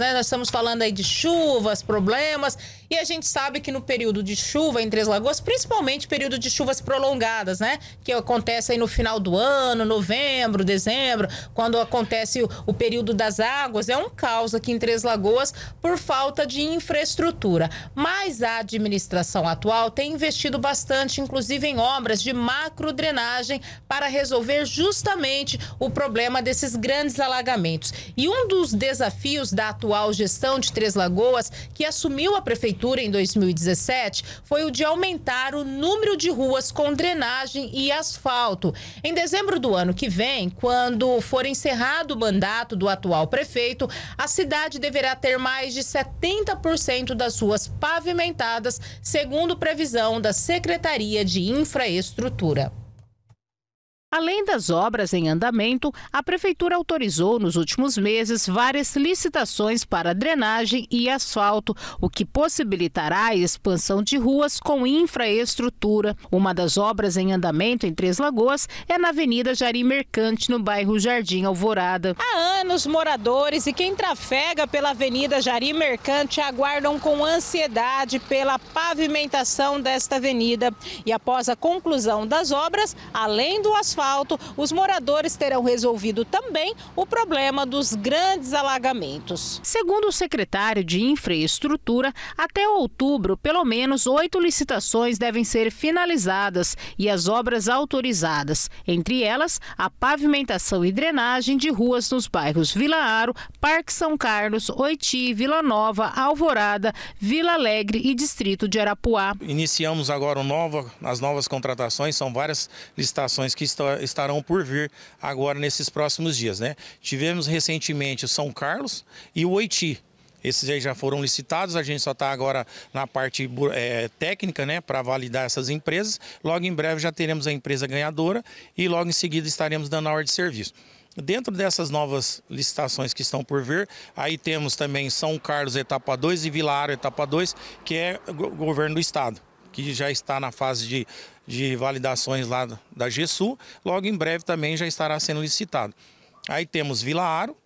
Né? Nós estamos falando aí de chuvas, problemas, e a gente sabe que no período de chuva em Três Lagoas, principalmente período de chuvas prolongadas, né? Que acontece aí no final do ano, novembro, dezembro, quando acontece o, o período das águas, é um caos aqui em Três Lagoas por falta de infraestrutura. Mas a administração atual tem investido bastante, inclusive em obras de macro drenagem, para resolver justamente o problema desses grandes alagamentos. E um dos desafios da atual gestão de Três Lagoas, que assumiu a prefeitura em 2017, foi o de aumentar o número de ruas com drenagem e asfalto. Em dezembro do ano que vem, quando for encerrado o mandato do atual prefeito, a cidade deverá ter mais de 70% das ruas pavimentadas, segundo previsão da Secretaria de Infraestrutura. Além das obras em andamento, a Prefeitura autorizou nos últimos meses várias licitações para drenagem e asfalto, o que possibilitará a expansão de ruas com infraestrutura. Uma das obras em andamento em Três Lagoas é na Avenida Jari Mercante, no bairro Jardim Alvorada. Há anos, moradores e quem trafega pela Avenida Jari Mercante aguardam com ansiedade pela pavimentação desta avenida. E após a conclusão das obras, além do asfalto, asfalto, os moradores terão resolvido também o problema dos grandes alagamentos. Segundo o secretário de Infraestrutura, até outubro, pelo menos oito licitações devem ser finalizadas e as obras autorizadas, entre elas a pavimentação e drenagem de ruas nos bairros Vila Aro, Parque São Carlos, Oiti, Vila Nova, Alvorada, Vila Alegre e Distrito de Arapuá. Iniciamos agora as novas contratações, são várias licitações que estão estarão por vir agora nesses próximos dias. Né? Tivemos recentemente o São Carlos e o Oiti. Esses aí já foram licitados, a gente só está agora na parte é, técnica, né, para validar essas empresas. Logo em breve já teremos a empresa ganhadora e logo em seguida estaremos dando a ordem de serviço. Dentro dessas novas licitações que estão por vir, aí temos também São Carlos, etapa 2 e Vilaro, etapa 2, que é governo do estado que já está na fase de, de validações lá da GESU, logo em breve também já estará sendo licitado. Aí temos Vila Aro,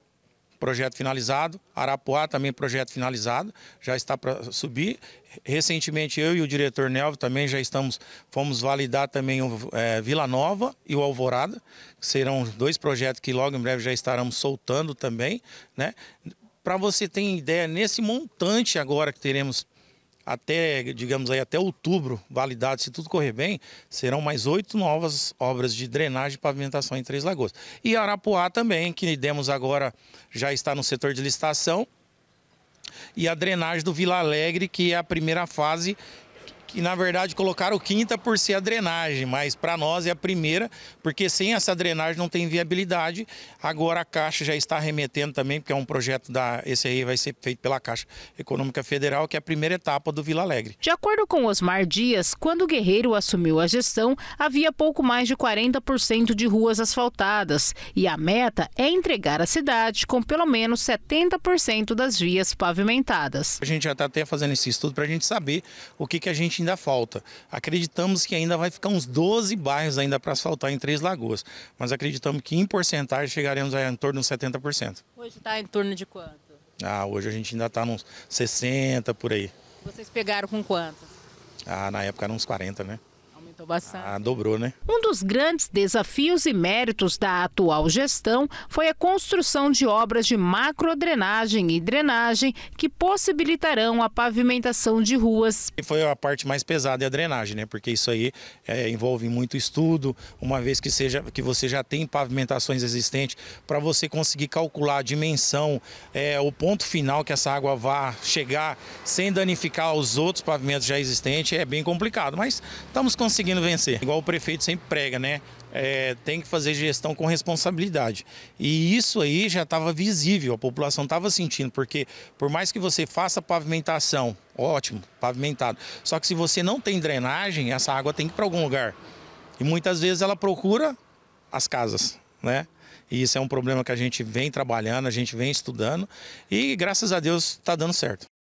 projeto finalizado, Arapuá também projeto finalizado, já está para subir. Recentemente eu e o diretor Nelvio também já estamos, fomos validar também o é, Vila Nova e o Alvorada, que serão dois projetos que logo em breve já estaremos soltando também, né? Para você ter ideia, nesse montante agora que teremos até, digamos aí, até outubro, validado, se tudo correr bem, serão mais oito novas obras de drenagem e pavimentação em Três Lagoas. E Arapuá também, que demos agora, já está no setor de licitação, e a drenagem do Vila Alegre, que é a primeira fase, que na verdade colocaram quinta por ser a drenagem, mas para nós é a primeira, porque sem essa drenagem não tem viabilidade. Agora a Caixa já está remetendo também, porque é um projeto da. Esse aí vai ser feito pela Caixa Econômica Federal, que é a primeira etapa do Vila Alegre. De acordo com Osmar Dias, quando Guerreiro assumiu a gestão, havia pouco mais de 40% de ruas asfaltadas e a meta é entregar a cidade com pelo menos 70% das vias pavimentadas. A gente já está até fazendo esse estudo para a gente saber o que, que a gente ainda falta. Acreditamos que ainda vai ficar uns 12 bairros ainda para asfaltar em Três Lagoas, mas acreditamos que em porcentagem chegaremos a em torno de 70%. Hoje está em torno de quanto? Ah, hoje a gente ainda está nos 60 por aí. Vocês pegaram com quanto? Ah, na época eram uns 40, né? Aumentou bastante. Ah, dobrou, né? Um dos grandes desafios e méritos da atual gestão foi a construção de obras de macrodrenagem e drenagem que possibilitarão a pavimentação de ruas. Foi a parte mais pesada é a drenagem, né? Porque isso aí é, envolve muito estudo, uma vez que, seja, que você já tem pavimentações existentes, para você conseguir calcular a dimensão, é, o ponto final que essa água vá chegar sem danificar os outros pavimentos já existentes, é bem complicado. Mas estamos conseguindo conseguindo vencer. Igual o prefeito sempre prega, né? É, tem que fazer gestão com responsabilidade. E isso aí já estava visível, a população estava sentindo, porque por mais que você faça pavimentação, ótimo, pavimentado, só que se você não tem drenagem, essa água tem que ir para algum lugar. E muitas vezes ela procura as casas, né? E isso é um problema que a gente vem trabalhando, a gente vem estudando e graças a Deus está dando certo.